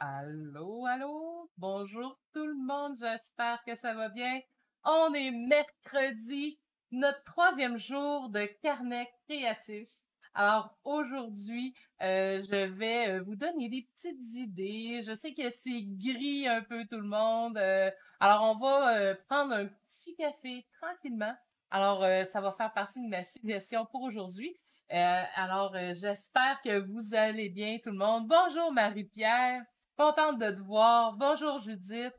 Allô, allô, bonjour tout le monde, j'espère que ça va bien. On est mercredi, notre troisième jour de carnet créatif. Alors aujourd'hui, euh, je vais euh, vous donner des petites idées. Je sais que c'est gris un peu tout le monde. Euh, alors on va prendre un petit café tranquillement. Alors ça va faire partie de ma suggestion pour aujourd'hui. alors j'espère que vous allez bien tout le monde. Bonjour Marie-Pierre. Contente de te voir. Bonjour Judith.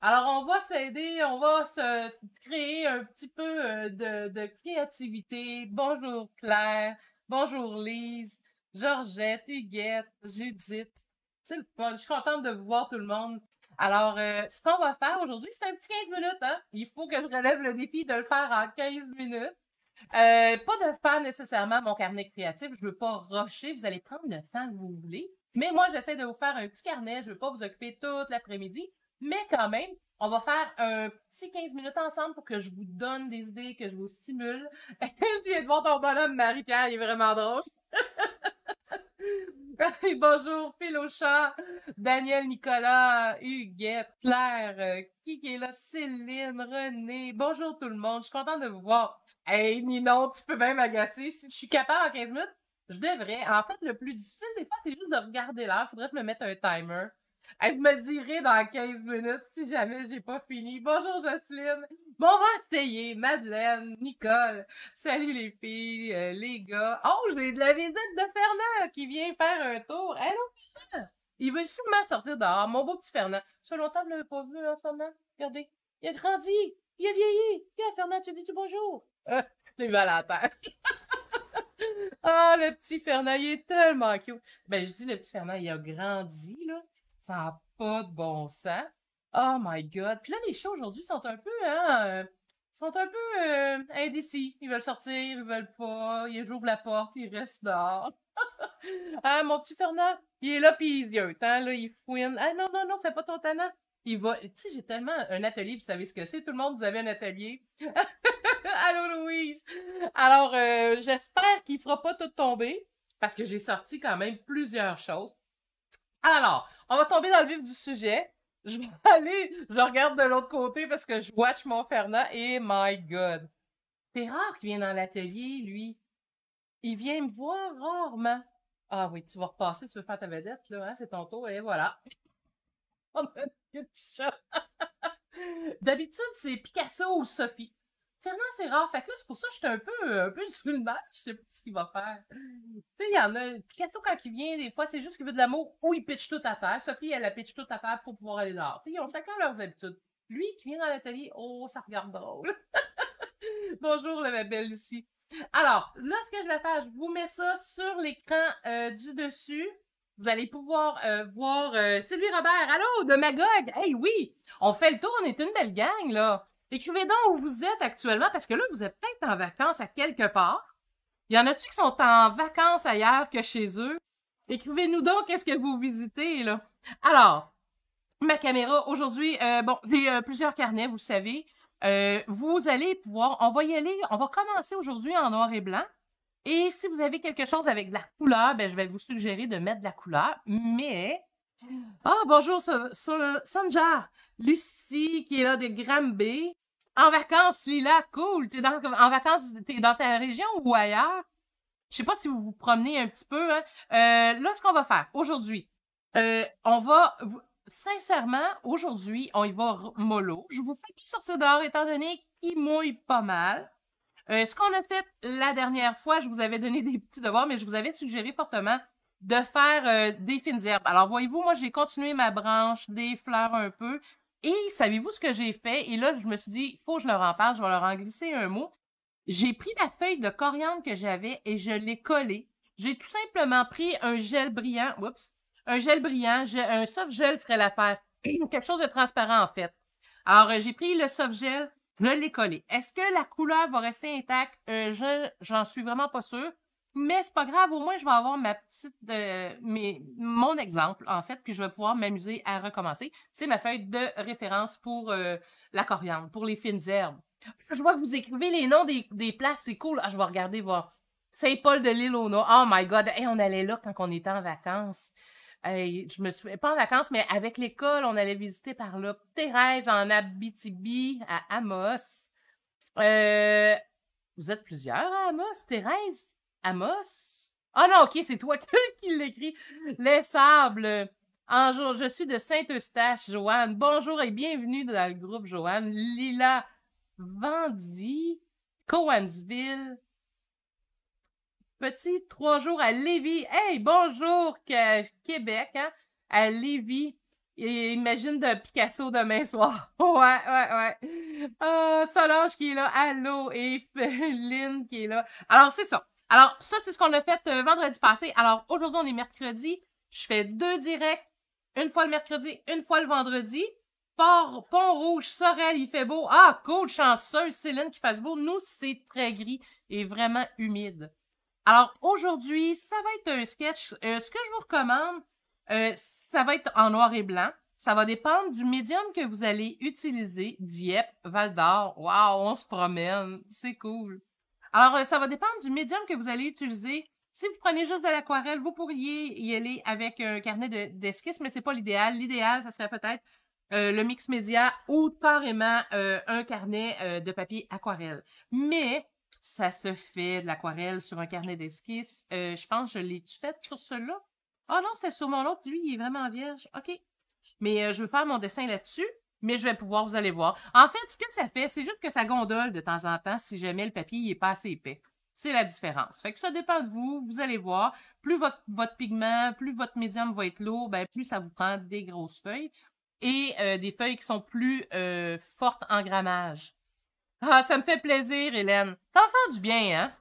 Alors on va s'aider, on va se créer un petit peu euh, de, créativité. Bonjour Claire. Bonjour Lise. Georgette, Huguette, Judith. C'est le Je suis contente de vous voir tout le monde. Alors, euh, ce qu'on va faire aujourd'hui, c'est un petit 15 minutes. Hein. Il faut que je relève le défi de le faire en 15 minutes. Euh, pas de faire nécessairement mon carnet créatif. Je veux pas rusher. Vous allez prendre le temps que vous voulez. Mais moi, j'essaie de vous faire un petit carnet. Je ne veux pas vous occuper toute l'après-midi. Mais quand même, on va faire un petit 15 minutes ensemble pour que je vous donne des idées, que je vous stimule. Tu de voir ton bonhomme, Marie-Pierre, il est vraiment drôle. bonjour, Pilocha, Daniel, Nicolas, Huguette, Claire, euh, qui est là, Céline, René. Bonjour tout le monde, je suis contente de vous voir. Hey, Nino, tu peux même m'agacer, Si je suis capable en 15 minutes, je devrais. En fait, le plus difficile des fois, c'est juste de regarder l'heure. Faudrait que je me mette un timer. Elle me le dans 15 minutes si jamais j'ai pas fini. Bonjour Jocelyne. Bon, on va essayer. Madeleine, Nicole. Salut les filles, euh, les gars. Oh, j'ai de la visite de Fernand qui vient faire un tour. Allô, Il veut sûrement sortir dehors. Mon beau petit Fernand. Ça longtemps que ne pas vu, hein, Fernand? Regardez. Il a grandi. Il a vieilli. Tiens, Fernand, tu dis-tu bonjour? Euh, les valentins. Ah, le petit Fernand, il est tellement cute. Ben, je dis le petit Fernand, il a grandi, là. Ça n'a pas de bon sens. Oh my God. Puis là, les chats aujourd'hui sont un peu, hein, euh, sont un peu euh, indécis. Ils veulent sortir, ils veulent pas. Ils ouvrent la porte, ils restent dehors. ah, mon petit Fernand, il est là, puis il y a hein. là, il fouine. Ah non, non, non, fais pas ton tannant. Il va. Tu sais, j'ai tellement un atelier, vous savez ce que c'est. Tout le monde, vous avez un atelier. Allô, Louise! Alors, euh, j'espère qu'il fera pas tout tomber, parce que j'ai sorti quand même plusieurs choses. Alors, on va tomber dans le vif du sujet. Je vais aller, je regarde de l'autre côté parce que je watch mon Fernand et my God. C'est rare qu'il vienne dans l'atelier, lui. Il vient me voir rarement. Ah oui, tu vas repasser, tu veux faire ta vedette, là, hein? c'est ton tour, et voilà. D'habitude, c'est Picasso ou Sophie c'est rare. Fait que c'est pour ça que j'étais un peu, euh, un peu sous le match. Je sais pas ce qu'il va faire. Tu sais, il y en a. quand il vient, des fois, c'est juste qu'il veut de l'amour ou il pitch tout à terre. Sophie, elle la pitch tout à terre pour pouvoir aller dehors. Tu sais, ils ont chacun leurs habitudes. Lui qui vient dans l'atelier, oh, ça regarde drôle. Bonjour, la belle ici. Alors, là, ce que je vais faire, je vous mets ça sur l'écran euh, du dessus. Vous allez pouvoir euh, voir C'est lui Robert. Allô, de Magog. Hey, oui, on fait le tour, on est une belle gang, là. Écrivez donc où vous êtes actuellement, parce que là, vous êtes peut-être en vacances à quelque part. Il y en a-tu qui sont en vacances ailleurs que chez eux? Écrivez-nous donc qu'est-ce que vous visitez, là. Alors, ma caméra, aujourd'hui, euh, bon, j'ai euh, plusieurs carnets, vous savez. Euh, vous allez pouvoir, on va y aller, on va commencer aujourd'hui en noir et blanc. Et si vous avez quelque chose avec de la couleur, ben, je vais vous suggérer de mettre de la couleur. Mais ah, bonjour, Sanja! Lucie, qui est là des Grambay. En vacances, Lila, cool! T'es dans, en vacances, t'es dans ta région ou ailleurs? Je sais pas si vous vous promenez un petit peu. Hein. Euh, là, ce qu'on va faire aujourd'hui, euh, on va... Sincèrement, aujourd'hui, on y va mollo. Je vous fais plus sortir dehors, étant donné qu'il mouille pas mal. Euh, ce qu'on a fait la dernière fois, je vous avais donné des petits devoirs, mais je vous avais suggéré fortement de faire euh, des fines herbes. Alors, voyez-vous, moi, j'ai continué ma branche, des fleurs un peu. Et savez-vous ce que j'ai fait? Et là, je me suis dit, il faut que je leur en parle, je vais leur en glisser un mot. J'ai pris la feuille de coriandre que j'avais et je l'ai collée. J'ai tout simplement pris un gel brillant, oups, un gel brillant, un soft gel ferait l'affaire. Quelque chose de transparent, en fait. Alors, euh, j'ai pris le soft gel, je l'ai collé. Est-ce que la couleur va rester intacte? Euh, je, j'en suis vraiment pas sûre. Mais c'est pas grave, au moins je vais avoir ma petite, euh, mes, mon exemple en fait, puis je vais pouvoir m'amuser à recommencer. C'est ma feuille de référence pour euh, la coriandre, pour les fines herbes. Je vois que vous écrivez les noms des, des places, c'est cool. Ah, je vais regarder voir. Saint-Paul de l'île au Oh my God, et on allait là quand on était en vacances. je me souviens pas en vacances, mais avec l'école, on allait visiter par là. Thérèse en Abitibi à Amos. Euh, vous êtes plusieurs à Amos, Thérèse? Amos? Ah non, ok, c'est toi qui l'écris. Les sables. Bonjour, je suis de Saint-Eustache, Joanne. Bonjour et bienvenue dans le groupe, Joanne. Lila Vendy, Cowansville. Petit, trois jours à Lévis. Hey, bonjour, Québec, hein, à Lévis. Et imagine de Picasso demain soir. ouais, ouais, ouais. Oh, Solange qui est là. Allô. Et qui est là. Alors, c'est ça. Alors, ça, c'est ce qu'on a fait euh, vendredi passé. Alors, aujourd'hui, on est mercredi. Je fais deux directs, une fois le mercredi, une fois le vendredi. Port, Pont-Rouge, Sorel, il fait beau. Ah, cool, chanceuse, Céline qui fasse beau. Nous, c'est très gris et vraiment humide. Alors, aujourd'hui, ça va être un sketch. Euh, ce que je vous recommande, euh, ça va être en noir et blanc. Ça va dépendre du médium que vous allez utiliser. Dieppe, Val d'Or. Waouh, on se promène. C'est cool. Alors, euh, ça va dépendre du médium que vous allez utiliser. Si vous prenez juste de l'aquarelle, vous pourriez y aller avec un carnet d'esquisse, mais ce n'est pas l'idéal. L'idéal, ça serait peut-être euh, le mix média ou carrément euh, un carnet de papier aquarelle. Mais ça se fait de l'aquarelle sur un carnet d'esquisse. je pense que je l'ai fait sur celui-là. oh ah non, c'était sur mon autre. Lui, il est vraiment vierge. OK. Mais je veux faire mon dessin là-dessus mais je vais pouvoir, vous allez voir. En fait, ce que ça fait, c'est juste que ça gondole de temps en temps si jamais le papier n'est pas assez épais. C'est la différence. Fait que ça dépend de vous, vous allez voir. Plus votre, pigment, plus votre médium va être lourd, ben, plus ça vous prend des grosses feuilles et euh, des feuilles qui sont plus euh, fortes en grammage. Ah, ça me fait plaisir, Hélène. Ça va faire du bien, hein?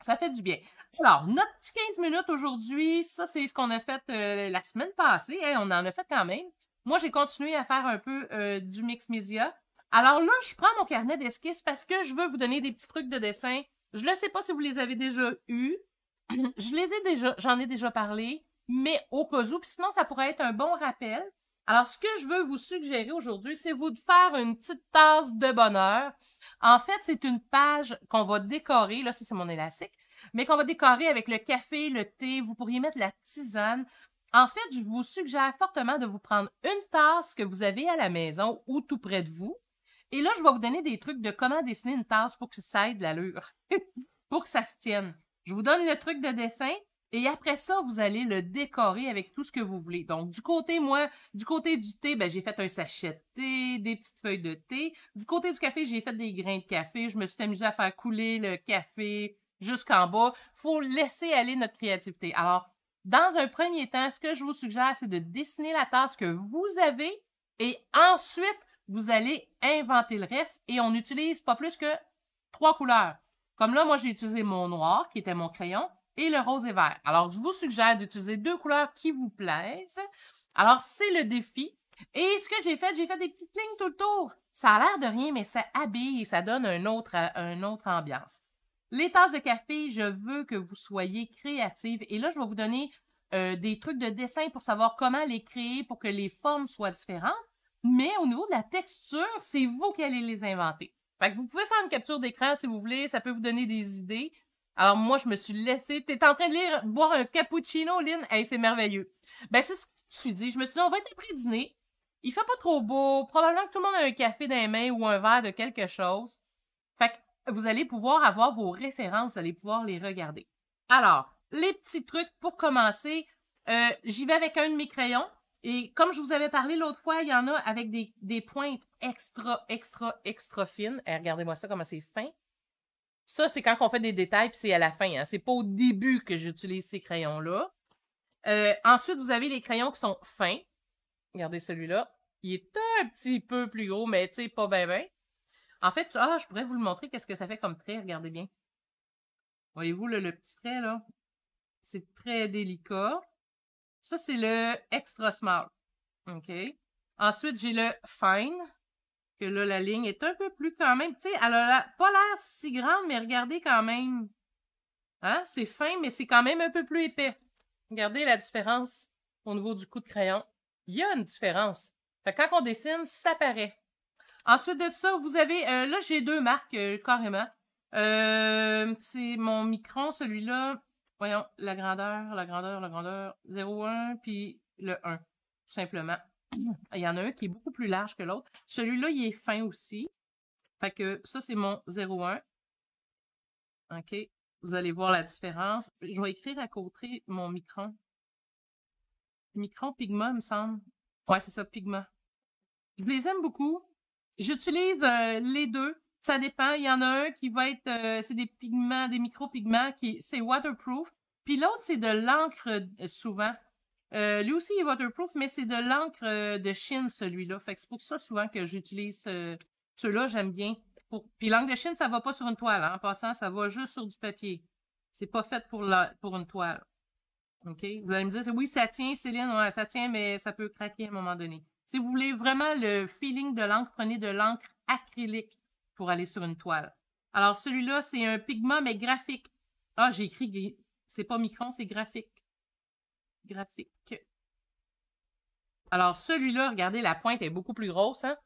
Ça fait du bien. Alors, notre petit 15 minutes aujourd'hui, ça, c'est ce qu'on a fait euh, la semaine passée. on en a fait quand même. Moi, j'ai continué à faire un peu euh, du mix média. Alors là, je prends mon carnet d'esquisse parce que je veux vous donner des petits trucs de dessin. Je ne sais pas si vous les avez déjà eus. je les ai déjà, j'en ai déjà parlé, mais au cas où, puis sinon, ça pourrait être un bon rappel. Alors, ce que je veux vous suggérer aujourd'hui, c'est vous de faire une petite tasse de bonheur. En fait, c'est une page qu'on va décorer. Là, ça, c'est mon élastique mais qu'on va décorer avec le café, le thé. Vous pourriez mettre la tisane. En fait, je vous suggère fortement de vous prendre une tasse que vous avez à la maison ou tout près de vous. Et là, je vais vous donner des trucs de comment dessiner une tasse pour que ça ait de l'allure, pour que ça se tienne. Je vous donne le truc de dessin et après ça, vous allez le décorer avec tout ce que vous voulez. Donc, du côté, moi, du côté du thé, ben, j'ai fait un sachet de thé, des petites feuilles de thé. Du côté du café, j'ai fait des grains de café. Je me suis amusée à faire couler le café jusqu'en bas. Faut laisser aller notre créativité. Alors, dans un premier temps, ce que je vous suggère, c'est de dessiner la tasse que vous avez et ensuite, vous allez inventer le reste et on n'utilise pas plus que trois couleurs. Comme là, moi, j'ai utilisé mon noir, qui était mon crayon, et le rose et vert. Alors, je vous suggère d'utiliser deux couleurs qui vous plaisent. Alors, c'est le défi. Et ce que j'ai fait, j'ai fait des petites lignes tout le tour. Ça a l'air de rien, mais ça habille et ça donne un autre, euh, un autre ambiance. Les tasses de café, je veux que vous soyez créatives. Et là, je vais vous donner euh, des trucs de dessin pour savoir comment les créer pour que les formes soient différentes. Mais au niveau de la texture, c'est vous qui allez les inventer. Fait que vous pouvez faire une capture d'écran si vous voulez, ça peut vous donner des idées. Alors moi, je me suis laissée. T'es en train de lire, boire un cappuccino, Lynn? Hey, c'est merveilleux. Ben, c'est ce que je dis. Je me suis dit, on va être après dîner. Il fait pas trop beau. Probablement que tout le monde a un café dans les mains ou un verre de quelque chose. Fait que vous allez pouvoir avoir vos références, vous allez pouvoir les regarder. Alors, les petits trucs pour commencer. Euh, j'y vais avec un de mes crayons. Et comme je vous avais parlé l'autre fois, il y en a avec des, des pointes extra, extra, extra fines. Eh, regardez-moi ça, comment c'est fin. Ça, c'est quand on fait des détails, puis c'est à la fin. Hein. C'est pas au début que j'utilise ces crayons-là. Euh, ensuite, vous avez les crayons qui sont fins. Regardez celui-là. Il est un petit peu plus gros, mais tu sais, pas bien, bien. En fait, ah, je pourrais vous le montrer, qu'est-ce que ça fait comme trait, regardez bien. Voyez-vous le, petit trait, là? C'est très délicat. Ça, c'est le extra small. OK? Ensuite, j'ai le fine, que là, la ligne est un peu plus quand même. Tu sais, elle a pas l'air si grande, mais regardez quand même. Hein? C'est fin, mais c'est quand même un peu plus épais. Regardez la différence au niveau du coup de crayon. Il y a une différence. quand on dessine, ça paraît. Ensuite de ça, vous avez. Euh, là, j'ai deux marques euh, carrément. Euh, c'est mon micron, celui-là. Voyons, la grandeur, la grandeur, la grandeur. 0,1 puis le 1, tout simplement. Il y en a un qui est beaucoup plus large que l'autre. Celui-là, il est fin aussi. Fait que ça, c'est mon 0,1. OK. Vous allez voir la différence. Je vais écrire à côté mon micron. Micron Pigma, il me semble. Ouais, c'est ça, Pigma. Je les aime beaucoup. J'utilise euh, les deux. Ça dépend. Il y en a un qui va être, euh, c'est des pigments, des micro-pigments, qui, c'est waterproof. Puis l'autre, c'est de l'encre euh, souvent. lui aussi il est waterproof, mais c'est de l'encre de Chine, celui-là. Fait que c'est pour ça souvent que j'utilise ceux-là, j'aime bien. Puis l'encre de Chine, ça va pas sur une toile. Hein. En passant, ça va juste sur du papier. C'est pas fait pour, la... pour une toile. OK? Vous allez me dire, oui, ça tient, Céline, ouais, ça tient, mais ça peut craquer à un moment donné. Si vous voulez vraiment le feeling de l'encre, prenez de l'encre acrylique pour aller sur une toile. Alors, celui-là, c'est un pigment, mais graphique. Ah, j'ai écrit, c'est pas micron, c'est graphique. Graphique. Alors, celui-là, regardez, la pointe est beaucoup plus grosse. Hein?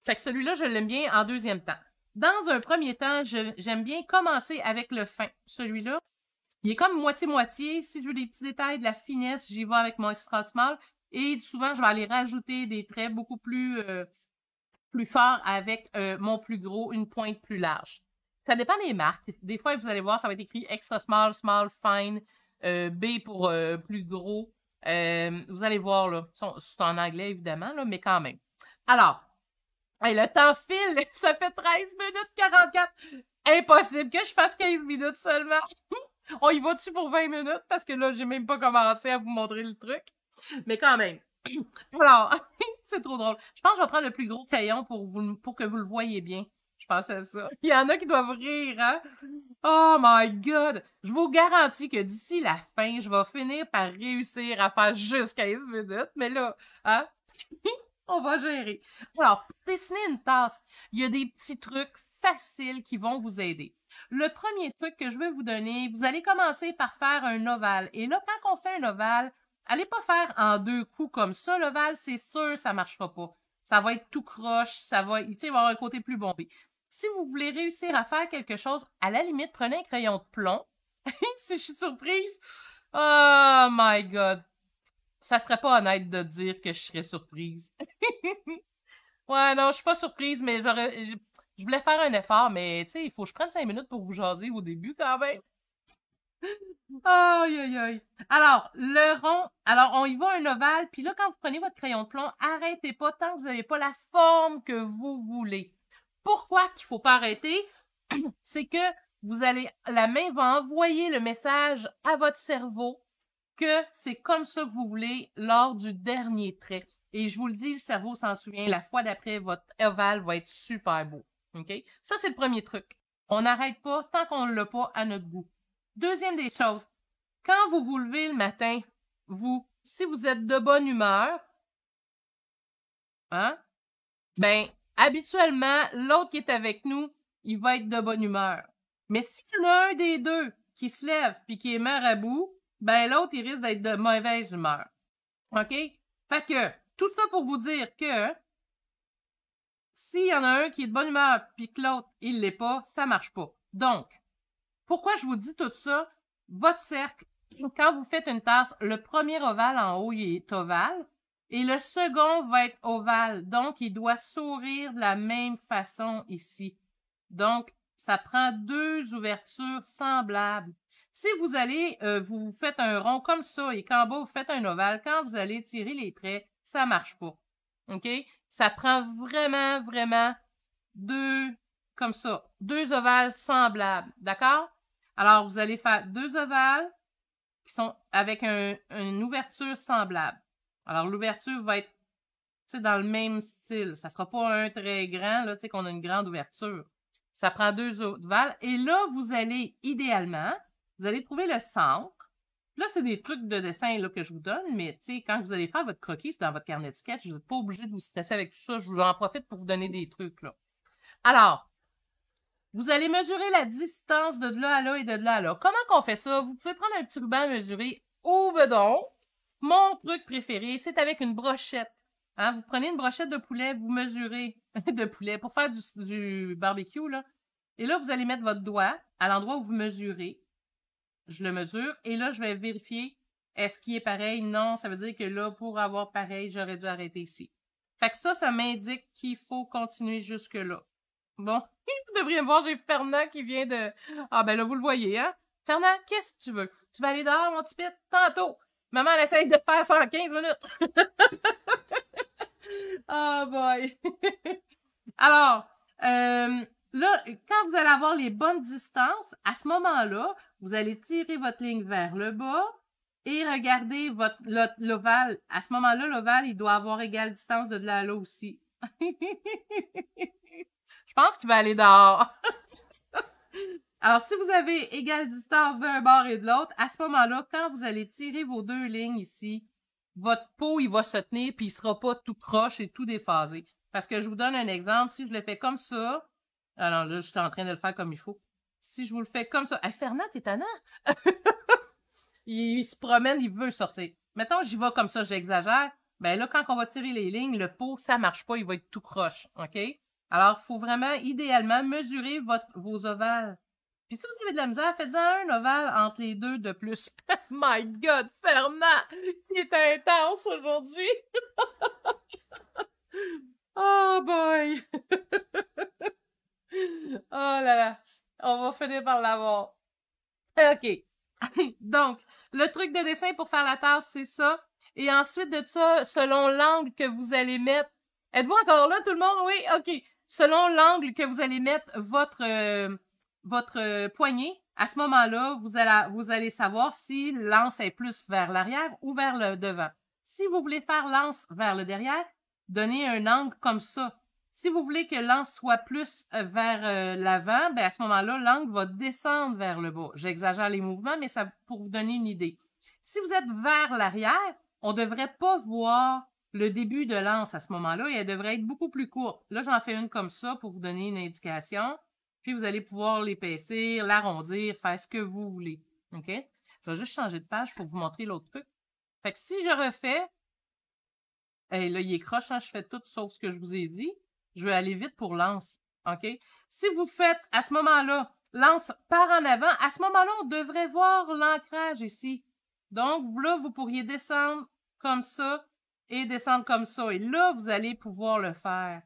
C'est que celui-là, je l'aime bien en deuxième temps. Dans un premier temps, j'aime bien commencer avec le fin. Celui-là, il est comme moitié-moitié. Si je veux des petits détails, de la finesse, j'y vais avec mon extra small. Et souvent, je vais aller rajouter des traits beaucoup plus, euh, plus forts avec euh, mon plus gros, une pointe plus large. Ça dépend des marques. Des fois, vous allez voir, ça va être écrit extra small, small, fine, euh, B pour plus gros. vous allez voir, là. C'est en anglais, évidemment, là, mais quand même. Alors, hey, le temps file. Ça fait 13 minutes 44. Impossible que je fasse 15 minutes seulement. On y va dessus pour 20 minutes? Parce que là, j'ai même pas commencé à vous montrer le truc. Mais quand même. Alors, c'est trop drôle. Je pense que je vais prendre le plus gros crayon pour, vous, pour que vous le voyez bien. Je pense à ça. Il y en a qui doivent rire, hein? Oh my God! Je vous garantis que d'ici la fin, je vais finir par réussir à faire jusqu'à 15 minutes. Mais là, hein? on va gérer. Alors, pour dessiner une tasse, il y a des petits trucs faciles qui vont vous aider. Le premier truc que je vais vous donner, vous allez commencer par faire un ovale. Et là, quand on fait un ovale, Allez pas faire en deux coups comme ça, le val, c'est sûr, ça marchera pas. Ça va être tout croche, ça va, il va avoir un côté plus bombé. Si vous voulez réussir à faire quelque chose, à la limite, prenez un crayon de plomb. si je suis surprise, oh my god. Ça serait pas honnête de dire que je serais surprise. ouais, non, je suis pas surprise, mais j'aurais, je voulais faire un effort, mais tu sais, il faut que je prenne cinq minutes pour vous jaser au début quand même. Aïe, aïe, aïe. Alors, le rond. Alors, on y voit un ovale. Puis là, quand vous prenez votre crayon de plomb, arrêtez pas tant que vous n'avez pas la forme que vous voulez. Pourquoi qu'il faut pas arrêter? C'est que vous allez, la main va envoyer le message à votre cerveau que c'est comme ça que vous voulez lors du dernier trait. Et je vous le dis, le cerveau s'en souvient. La fois d'après, votre ovale va être super beau. OK? Ça, c'est le premier truc. On n'arrête pas tant qu'on ne l'a pas à notre goût. Deuxième des choses, quand vous vous levez le matin, vous, si vous êtes de bonne humeur, hein, ben, habituellement, l'autre qui est avec nous, il va être de bonne humeur. Mais si l'un des deux qui se lève puis qui est marabout, ben l'autre, il risque d'être de mauvaise humeur. OK? Fait que, tout ça pour vous dire que s'il y en a un qui est de bonne humeur puis que l'autre, il l'est pas, ça marche pas. Donc, pourquoi je vous dis tout ça? Votre cercle, quand vous faites une tasse, le premier ovale en haut, il est ovale. Et le second va être ovale. Donc, il doit sourire de la même façon ici. Donc, ça prend deux ouvertures semblables. Si vous allez, euh, vous faites un rond comme ça et qu'en bas, vous faites un ovale, quand vous allez tirer les traits, ça marche pas. OK? Ça prend vraiment, vraiment deux, comme ça, deux ovales semblables. D'accord? Alors, vous allez faire deux ovales qui sont avec une ouverture semblable. Alors, l'ouverture va être dans le même style. Ça sera pas un très grand, là, tu sais, qu'on a une grande ouverture. Ça prend deux ovales. Et là, vous allez, idéalement, vous allez trouver le centre. Là, c'est des trucs de dessin là, que je vous donne, mais tu sais, quand vous allez faire votre croquis dans votre carnet de sketch, vous n'êtes pas obligé de vous stresser avec tout ça. Je vous en profite pour vous donner des trucs. Là. Alors, vous allez mesurer la distance de là à là et de là à là. Comment qu'on fait ça? Vous pouvez prendre un petit ruban à mesurer au donc Mon truc préféré, c'est avec une brochette. Hein, vous prenez une brochette de poulet, vous mesurez de poulet pour faire du, du barbecue. Là. Et là, vous allez mettre votre doigt à l'endroit où vous mesurez. Je le mesure et là, je vais vérifier est-ce qu'il est pareil? Non, ça veut dire que là, pour avoir pareil, j'aurais dû arrêter ici. Fait que ça, ça m'indique qu'il faut continuer jusque-là. Bon, vous devriez voir, j'ai Fernand qui vient de... Ah ben là, vous le voyez, hein? Fernand, qu'est-ce que tu veux? Tu vas aller dehors, mon petit tantôt. Maman, elle essaye de faire 15 minutes. oh boy! Alors, euh, là, quand vous allez avoir les bonnes distances, à ce moment-là, vous allez tirer votre ligne vers le bas et regarder votre l'ovale. À ce moment-là, l'ovale, il doit avoir égale distance de là aussi. Je pense qu'il va aller dehors. Alors, si vous avez égale distance d'un bord et de l'autre, à ce moment-là, quand vous allez tirer vos deux lignes ici, votre pot, il va se tenir, puis il sera pas tout croche et tout déphasé. Parce que je vous donne un exemple, si je le fais comme ça, alors là, je suis en train de le faire comme il faut. Si je vous le fais comme ça, hey, Fernand, t'es tannant! il, se promène, il veut sortir. Maintenant, j'y vais comme ça, j'exagère. Ben là, quand on va tirer les lignes, le pot, ça marche pas, il va être tout croche, OK? Alors, il faut vraiment, idéalement, mesurer votre, vos ovales. Puis si vous avez de la misère, faites-en un ovale entre les deux de plus. My God, Fernand, il est intense aujourd'hui. oh boy. oh là là, on va finir par l'avoir. OK. Donc, le truc de dessin pour faire la tasse, c'est ça. Et ensuite de ça, selon l'angle que vous allez mettre, Êtes-vous encore là, tout le monde? Oui, OK selon l'angle que vous allez mettre votre, euh, votre euh, poignet, à ce moment-là, vous allez, vous allez savoir si l'anse est plus vers l'arrière ou vers le devant. Si vous voulez faire l'anse vers le derrière, donnez un angle comme ça. Si vous voulez que l'anse soit plus euh, vers l'avant, ben à ce moment-là, l'angle va descendre vers le bas. J'exagère les mouvements, mais ça pour vous donner une idée. Si vous êtes vers l'arrière, on ne devrait pas voir le début de lance, à ce moment-là elle devrait être beaucoup plus courte. Là, j'en fais une comme ça pour vous donner une indication. Puis vous allez pouvoir l'épaissir, l'arrondir, faire ce que vous voulez. OK? Je vais juste changer de page pour vous montrer l'autre truc. Fait que si je refais, et là, il est croche, hein, je fais tout sauf ce que je vous ai dit. Je vais aller vite pour lance. OK? Si vous faites à ce moment-là, lance par en avant, à ce moment-là, on devrait voir l'ancrage ici. Donc, là, vous pourriez descendre comme ça et descendre comme ça. Et là, vous allez pouvoir le faire.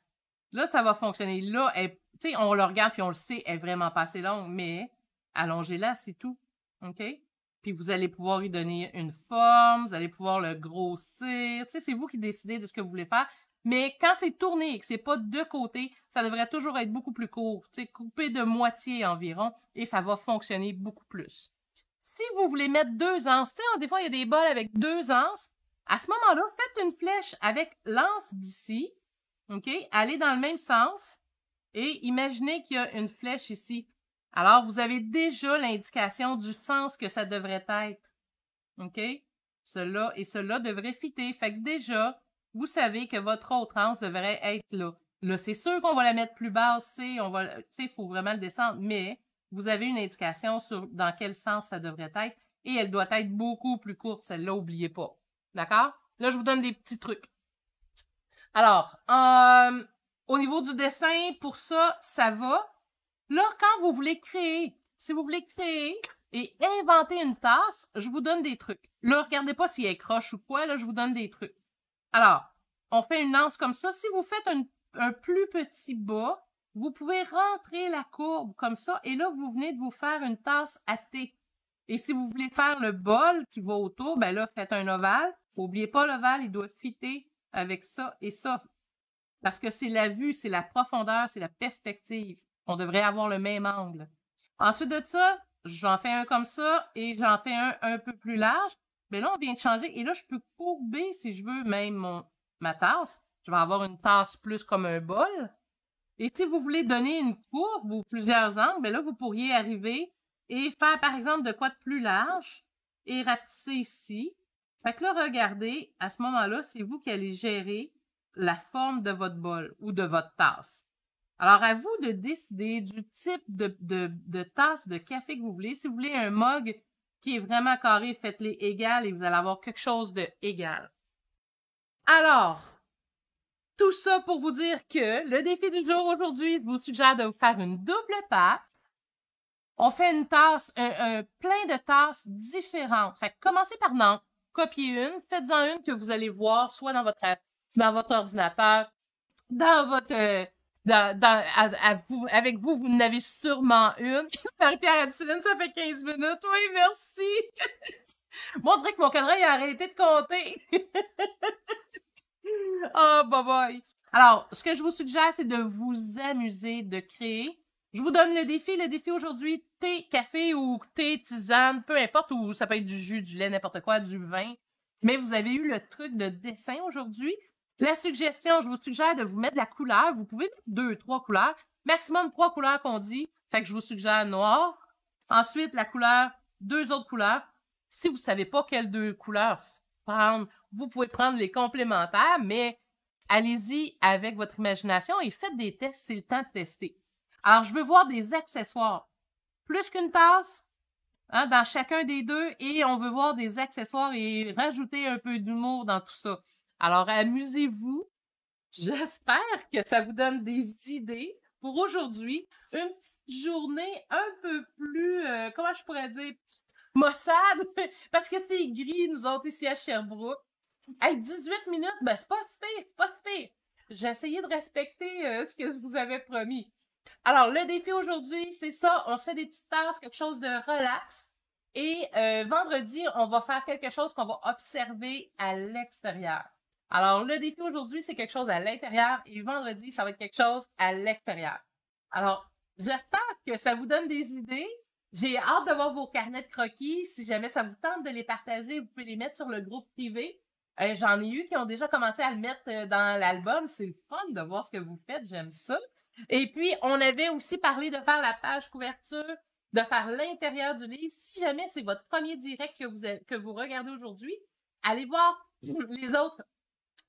Là, ça va fonctionner. Là, sais on le regarde puis on le sait, elle est vraiment pas assez longue, mais allongez-la, c'est tout. OK? Puis vous allez pouvoir lui donner une forme, vous allez pouvoir le grossir. C'est vous qui décidez de ce que vous voulez faire. Mais quand c'est tourné et que c'est pas de côté, ça devrait toujours être beaucoup plus court, coupé de moitié environ, et ça va fonctionner beaucoup plus. Si vous voulez mettre deux anses, des fois, il y a des bols avec deux anses, à ce moment-là, faites une flèche avec l'anse d'ici, OK? Allez dans le même sens et imaginez qu'il y a une flèche ici. Alors, vous avez déjà l'indication du sens que ça devrait être. OK? Cela et cela devrait fitter. Fait que déjà, vous savez que votre autre anse devrait être là. Là, c'est sûr qu'on va la mettre plus basse, tu sais, on va, il faut vraiment le descendre, mais vous avez une indication sur dans quel sens ça devrait être et elle doit être beaucoup plus courte, celle-là, n'oubliez pas. D'accord? Là, je vous donne des petits trucs. Alors, euh, au niveau du dessin, pour ça, ça va. Là, quand vous voulez créer, si vous voulez créer et inventer une tasse, je vous donne des trucs. Là, regardez pas si elle croche ou quoi, là, je vous donne des trucs. Alors, on fait une anse comme ça. Si vous faites un, un plus petit bas, vous pouvez rentrer la courbe comme ça, et là, vous venez de vous faire une tasse à thé. Et si vous voulez faire le bol qui va autour, ben là, faites un ovale. N'oubliez pas, l'ovale, il doit fitter avec ça et ça. Parce que c'est la vue, c'est la profondeur, c'est la perspective. On devrait avoir le même angle. Ensuite de ça, j'en fais un comme ça et j'en fais un un peu plus large. Mais là, on vient de changer. Et là, je peux courber, si je veux, même mon, ma tasse. Je vais avoir une tasse plus comme un bol. Et si vous voulez donner une courbe ou plusieurs angles, ben là, vous pourriez arriver et faire, par exemple, de quoi de plus large et rapetisser ici fait que là, regardez, à ce moment-là, c'est vous qui allez gérer la forme de votre bol ou de votre tasse. Alors, à vous de décider du type de, tasse de café que vous voulez. Si vous voulez un mug qui est vraiment carré, faites-les égales et vous allez avoir quelque chose de égal. Alors, tout ça pour vous dire que le défi du jour aujourd'hui vous suggère de vous faire une double pâte. On fait une tasse, un, plein de tasses différentes. Fait que commencez par non copiez une, faites-en une que vous allez voir soit dans votre, dans votre ordinateur, dans votre... Euh, dans, vous, avec vous, vous n'avez sûrement une. Marie-Pierre Adeline, ça fait 15 minutes. Oui, merci. Moi, on dirait que mon cadran a arrêté de compter. oh, bye bye. Alors, ce que je vous suggère, c'est de vous amuser, de créer. Je vous donne le défi. Le défi aujourd'hui, thé, café ou thé, tisane, peu importe, ou ça peut être du jus, du lait, n'importe quoi, du vin. Mais vous avez eu le truc de dessin aujourd'hui. La suggestion, je vous suggère de vous mettre la couleur. Vous pouvez mettre deux, trois couleurs. Maximum trois couleurs qu'on dit. Fait que je vous suggère noir. Ensuite, la couleur, deux autres couleurs. Si vous savez pas quelles deux couleurs prendre, vous pouvez prendre les complémentaires, mais allez-y avec votre imagination et faites des tests. C'est le temps de tester. Alors, je veux voir des accessoires. Plus qu'une tasse, hein, dans chacun des deux, et on veut voir des accessoires et rajouter un peu d'humour dans tout ça. Alors, amusez-vous. J'espère que ça vous donne des idées pour aujourd'hui. Une petite journée un peu plus, euh, comment je pourrais dire, maussade. parce que c'est gris, nous autres, ici à Sherbrooke. À 18 minutes, ben, c'est pas c'est pas J'ai essayé de respecter euh, ce que je vous avais promis. Alors, le défi aujourd'hui, c'est ça. On se fait des petites tasses, quelque chose de relax. Et euh, vendredi, on va faire quelque chose qu'on va observer à l'extérieur. Alors, le défi aujourd'hui, c'est quelque chose à l'intérieur et vendredi, ça va être quelque chose à l'extérieur. Alors, j'espère que ça vous donne des idées. J'ai hâte de voir vos carnets de croquis. Si jamais ça vous tente de les partager, vous pouvez les mettre sur le groupe privé. Euh, j'en ai eu qui ont déjà commencé à le mettre euh, dans l'album. C'est fun de voir ce que vous faites. J'aime ça. Et puis, on avait aussi parlé de faire la page couverture, de faire l'intérieur du livre. Si jamais c'est votre premier direct que vous, que vous regardez aujourd'hui, allez voir les autres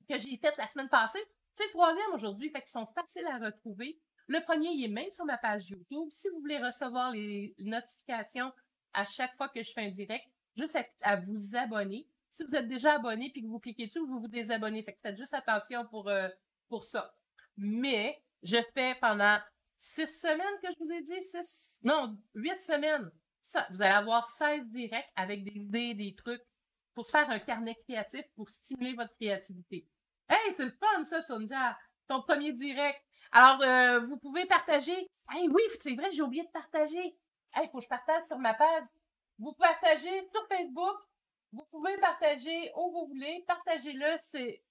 que j'ai faites la semaine passée. C'est le troisième aujourd'hui, fait qu'ils sont faciles à retrouver. Le premier, il est même sur ma page YouTube. Si vous voulez recevoir les notifications à chaque fois que je fais un direct, juste à, vous abonner. Si vous êtes déjà abonné puis que vous cliquez dessus, vous vous désabonnez. Fait que faites juste attention pour, euh, pour ça. Mais je fais pendant six semaines que je vous ai dit, six, non, huit semaines. Ça, vous allez avoir 16 directs avec des idées, des trucs pour se faire un carnet créatif, pour stimuler votre créativité. Hey, c'est le fun, ça, Sonja! Ton premier direct. Alors, euh, vous pouvez partager. Hey, oui, c'est vrai, j'ai oublié de partager. Hey, faut que je partage sur ma page. Vous partagez sur Facebook. Vous pouvez partager où vous voulez. Partagez-le. C'est,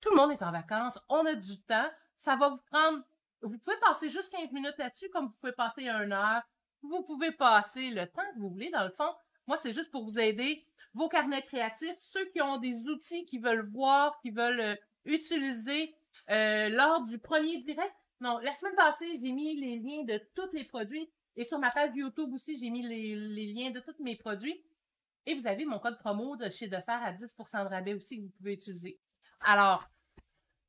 tout le monde est en vacances. On a du temps ça va vous prendre. Vous pouvez passer juste 15 minutes là-dessus, comme vous pouvez passer une heure. Vous pouvez passer le temps que vous voulez, dans le fond. Moi, c'est juste pour vous aider. Vos carnets créatifs, ceux qui ont des outils, qui veulent voir, qui veulent euh, utiliser euh, lors du premier direct. Non, la semaine passée, j'ai mis les liens de tous les produits. Et sur ma page YouTube aussi, j'ai mis les, liens de tous mes produits. Et vous avez mon code promo de chez Dessert à 10 de rabais aussi que vous pouvez utiliser. Alors,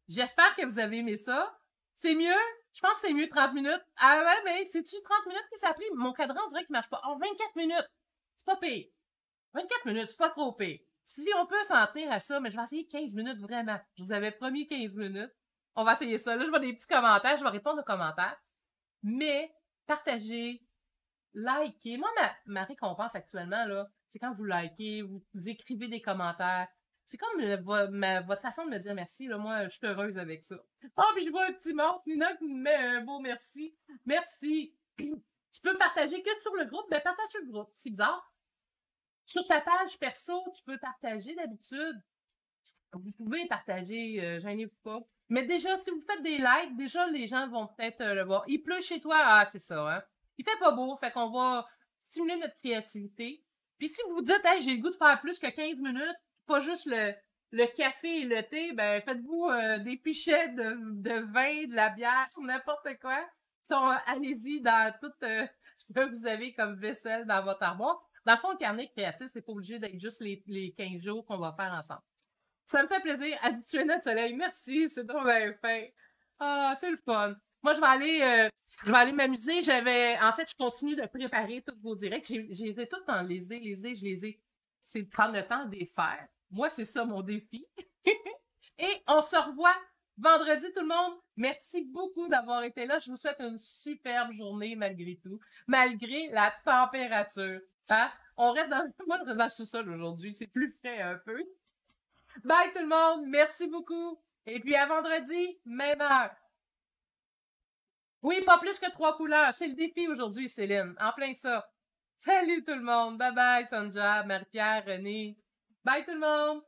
J'espère que vous avez aimé ça. C'est mieux? Je pense que c'est mieux 30 minutes. Ah ouais, mais c'est-tu 30 minutes que ça a pris? Mon cadran, on dirait qu'il marche pas. Oh, 24 minutes! C'est pas pire. 24 minutes, c'est pas trop pire. Si on peut s'en tenir à ça, mais je vais essayer 15 minutes vraiment. Je vous avais promis 15 minutes. On va essayer ça. Là, je vois des petits commentaires, je vais répondre aux commentaires. Mais, partagez, likez. Moi, ma, récompense actuellement, là, c'est quand vous likez, vous écrivez des commentaires, c'est comme votre façon de me dire merci. Là, moi, je suis heureuse avec ça. Ah, oh, puis je vois un petit morceau, Nina qui me met un beau merci. Merci. tu peux partager que sur le groupe, mais ben, partage sur le groupe. C'est bizarre. Sur ta page perso, tu peux partager d'habitude. Vous pouvez partager, euh, gênez-vous pas. Mais déjà, si vous faites des likes, déjà, les gens vont peut-être euh, le voir. Il pleut chez toi, ah, c'est ça, hein. Il fait pas beau, fait qu'on va stimuler notre créativité. Puis si vous vous dites, j'ai le goût de faire plus que 15 minutes, pas juste le, le café et le thé, ben faites-vous euh, des pichets de, de, vin, de la bière, n'importe quoi. Allez-y dans tout euh, ce que vous avez comme vaisselle dans votre armoire. Dans le fond, le carnet créatif, c'est pas obligé d'être juste les, les 15 jours qu'on va faire ensemble. Ça me fait plaisir. Addition soleil, merci, c'est trop bien fait. Ah, c'est le fun. Moi, je vais aller, euh, je vais aller m'amuser. J'avais, en fait, je continue de préparer tous vos directs. Je les ai toutes dans les idées. les idées, je les ai. C'est de prendre le temps de les faire moi, c'est ça mon défi. Et on se revoit vendredi, tout le monde. Merci beaucoup d'avoir été là. Je vous souhaite une superbe journée malgré tout, malgré la température. Hein? On reste dans... Moi, je reste le sous-sol aujourd'hui. C'est plus frais un peu. Bye tout le monde. Merci beaucoup. Et puis à vendredi, même heure. Oui, pas plus que trois couleurs. C'est le défi aujourd'hui, Céline. En plein ça. Salut tout le monde. Bye bye, Sanja, Marie-Pierre, René. Bye tout le monde!